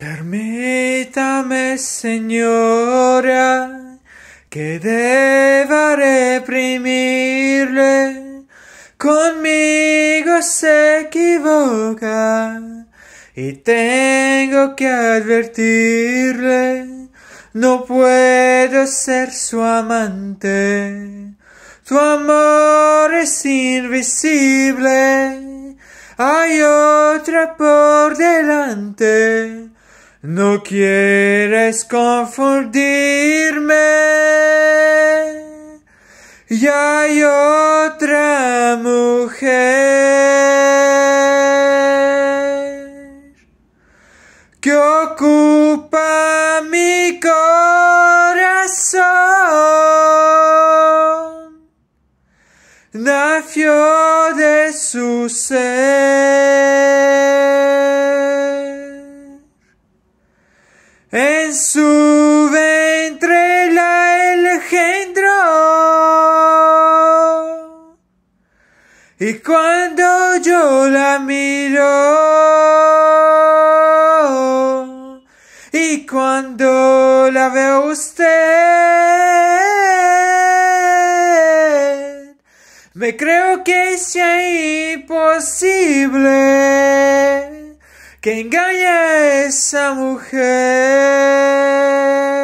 Permítame, señora, que deba reprimirle. Conmigo se equivoca y tengo que advertirle. No puedo ser su amante. Tu amor es invisible. Hay otra por delante. No quieres confundirme. Y hay otra mujer que ocupa mi corazón. Nació de su ser. En su ventre la engendró. Y cuando yo la miro, y cuando la veo usted, me creo que sea imposible que engaña esa mujer.